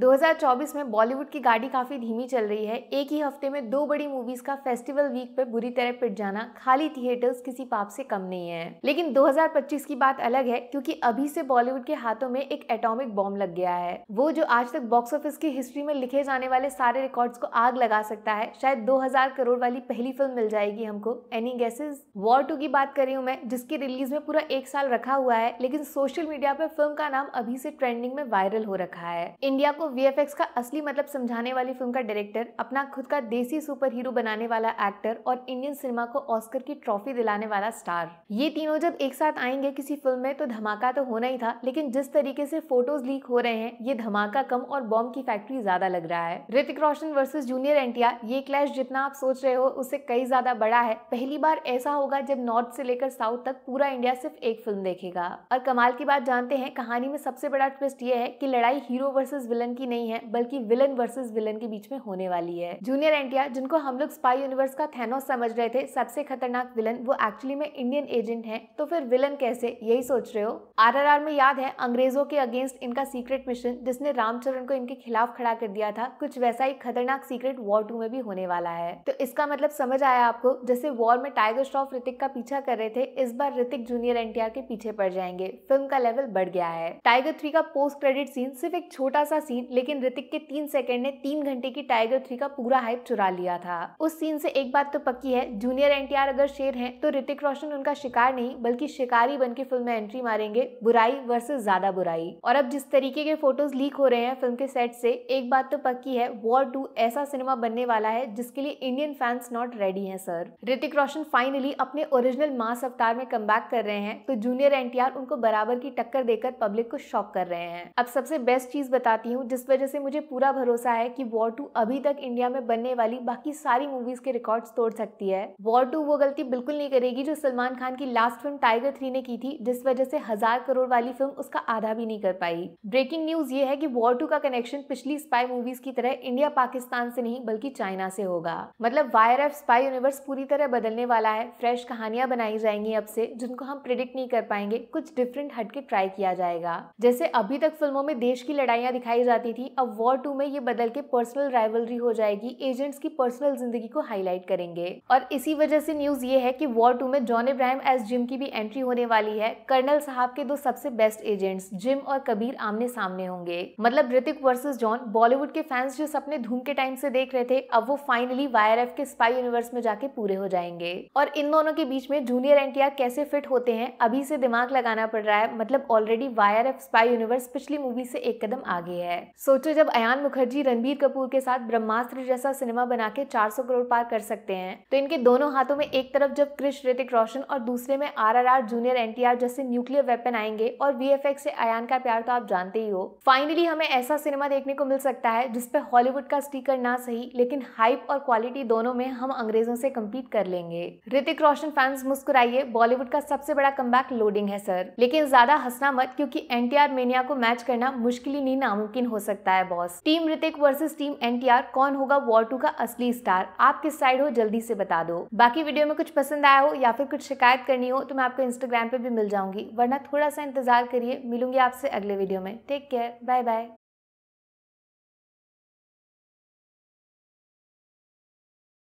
2024 में बॉलीवुड की गाड़ी काफ़ी धीमी चल रही है एक ही हफ्ते में दो बड़ी मूवीज़ का फेस्टिवल वीक पे बुरी तरह पिट जाना खाली थिएटर्स किसी पाप से कम नहीं है लेकिन 2025 की बात अलग है क्योंकि अभी से बॉलीवुड के हाथों में एक एटॉमिक बॉम्ब लग गया है वो जो आज तक बॉक्स ऑफिस की हिस्ट्री में लिखे जाने वाले सारे रिकॉर्ड्स को आग लगा सकता है शायद दो करोड़ वाली पहली फिल्म मिल जाएगी हमको एनी गैसेज वॉर टू की बात करी हूँ मैं जिसकी रिलीज में पूरा एक साल रखा हुआ है लेकिन सोशल मीडिया पर फिल्म का नाम अभी से ट्रेंडिंग में वायरल हो रखा है इंडिया को वी का असली मतलब समझाने वाली फिल्म का डायरेक्टर अपना खुद का देसी सुपर हीरो बनाने वाला एक्टर और इंडियन सिनेमा को ऑस्कर की ट्रॉफी दिलाने वाला स्टार ये तीनों जब एक साथ आएंगे किसी फिल्म में तो धमाका तो होना ही था लेकिन जिस तरीके से फोटोज लीक हो रहे हैं ये धमाका कम और बॉम्ब की फैक्ट्री ज्यादा लग रहा है ऋतिक रोशन वर्सेज जूनियर एंटिया ये क्लैश जितना आप सोच रहे हो उससे कई ज्यादा बड़ा है पहली बार ऐसा होगा जब नॉर्थ से लेकर साउथ तक पूरा इंडिया सिर्फ एक फिल्म देखेगा और कमाल की बात जानते हैं कहानी में सबसे बड़ा ट्विस्ट ये है की लड़ाई हीरो वर्सेज विलन की नहीं है बल्कि विलन वर्सेस विलन के बीच में होने वाली है जूनियर एंटिया जिनको हम लोग स्पाई यूनिवर्स का थैनोस समझ रहे थे सबसे खतरनाक विलन वो एक्चुअली में इंडियन एजेंट है तो फिर विलन कैसे यही सोच रहे हो आर में याद है अंग्रेजों के अगेंस्ट इनका सीक्रेट मिशन जिसने रामचरण को इनके खिलाफ खड़ा कर दिया था कुछ वैसा ही खतरनाक सीक्रेट वॉर टू में भी होने वाला है तो इसका मतलब समझ आया आपको जैसे वॉर में टाइगर श्रॉफ ऋतिक का पीछा कर रहे थे इस बार ऋतिक जूनियर एनटीआर के पीछे पड़ जाएंगे फिल्म का लेवल बढ़ गया है टाइगर थ्री का पोस्ट क्रेडिट सीन सिर्फ एक छोटा सा सीन सीन लेकिन ऋतिक के तीन सेकंड ने तीन घंटे की टाइगर थ्री का पूरा हाइप चुरा लिया था उस सीन से एक बात तो पक्की है जूनियर एन अगर शेर हैं तो ऋतिक रोशन उनका शिकार नहीं बल्कि शिकारी बन के फिल्म में एंट्री मारेंगे बुराई वर्सेज ज्यादा बुराई और अब जिस तरीके के फोटोज लीक हो रहे हैं फिल्म के सेट से एक बात तो पक्की है वॉर टू ऐसा सिनेमा बनने वाला है जिसके लिए इंडियन फैंस नॉट रेडी है सर ऋतिक रोशन फाइनली अपने ओरिजिनल मास अवतार में कम कर रहे हैं तो जूनियर एनटीआर उनको बराबर की टक्कर देकर पब्लिक को शॉक कर रहे हैं अब सबसे बेस्ट चीज बताती हूँ जिस वजह से मुझे पूरा भरोसा है कि वॉर टू अभी तक इंडिया में बनने वाली बाकी सारी मूवीज के रिकॉर्ड तोड़ सकती है वॉर टू वो गलती बिल्कुल नहीं करेगी जो सलमान खान की लास्ट फिल्म टाइगर थ्री ने की थी जिस वजह से हजार करोड़ वाली फिल्म उसका आधा भी नहीं कर पाई ब्रेकिंग न्यूज ये है की वॉर टू का कनेक्शन पिछली स्पाई मूवीज की तरह इंडिया पाकिस्तान से नहीं बल्कि चाइना से होगा मतलब वायर एफ स्पाई यूनिवर्स पूरी तरह बदलने वाला है फ्रेश कहानियां बनाई जाएंगी अब से जिनको हम प्रिडिक्ट नहीं कर पाएंगे कुछ डिफरेंट हटके ट्राई किया जाएगा जैसे अभी तक फिल्मों में देश की लड़ाइयां दिखाई जाती जाती थी अब वॉर टू में ये बदल के पर्सनल राइवलरी हो जाएगी एजेंट्स की पर्सनल जिंदगी को हाईलाइट करेंगे और इसी वजह से न्यूज ये है कि वॉर टू में जॉन इब्राहिम एस जिम की भी एंट्री होने वाली है कर्नल साहब के दो सबसे बेस्ट एजेंट्स जिम और कबीर आमने सामने होंगे मतलब ऋतिक वर्सेज जॉन बॉलीवुड के फैंस जो सपने धूम के टाइम से देख रहे थे अब वो फाइनली वाई के स्पाई यूनिवर्स में जाके पूरे हो जाएंगे और इन दोनों के बीच में जूनियर एनटीआर कैसे फिट होते हैं अभी से दिमाग लगाना पड़ रहा है मतलब ऑलरेडी वाई स्पाई यूनिवर्स पिछली मूवी से एक कदम आगे है सोचो तो जब अयान मुखर्जी रणबीर कपूर के साथ ब्रह्मास्त्र जैसा सिनेमा बना के चार करोड़ पार कर सकते हैं तो इनके दोनों हाथों में एक तरफ जब कृष्ण ऋतिक रोशन और दूसरे में आर जूनियर आर जैसे न्यूक्लियर वेपन आएंगे और एफ एक्स अयान का प्यार तो आप जानते ही हो फाइनली हमें ऐसा सिनेमा देखने को मिल सकता है जिसपे हॉलीवुड का स्टीकर ना सही लेकिन हाइप और क्वालिटी दोनों में हम अंग्रेजों से कम्पीट कर लेंगे ऋतिक रोशन फैंस मुस्कुराइए बॉलीवुड का सबसे बड़ा कम लोडिंग है सर लेकिन ज्यादा हंसना मत क्योंकि आर मेनिया को मैच करना मुश्किल ही नहीं नामुमकिन हो सकता है boss team Hrithik versus team NTR कौन होगा वॉर टू का असली स्टार आप किस साइड हो जल्दी से बता दो बाकी वीडियो में कुछ पसंद आया हो या फिर कुछ शिकायत करनी हो तो मैं आपको इंस्टाग्राम पे भी मिल जाऊंगी वरना थोड़ा सा इंतजार करिए मिलूंगी आपसे अगले वीडियो में टेक केयर बाय बाय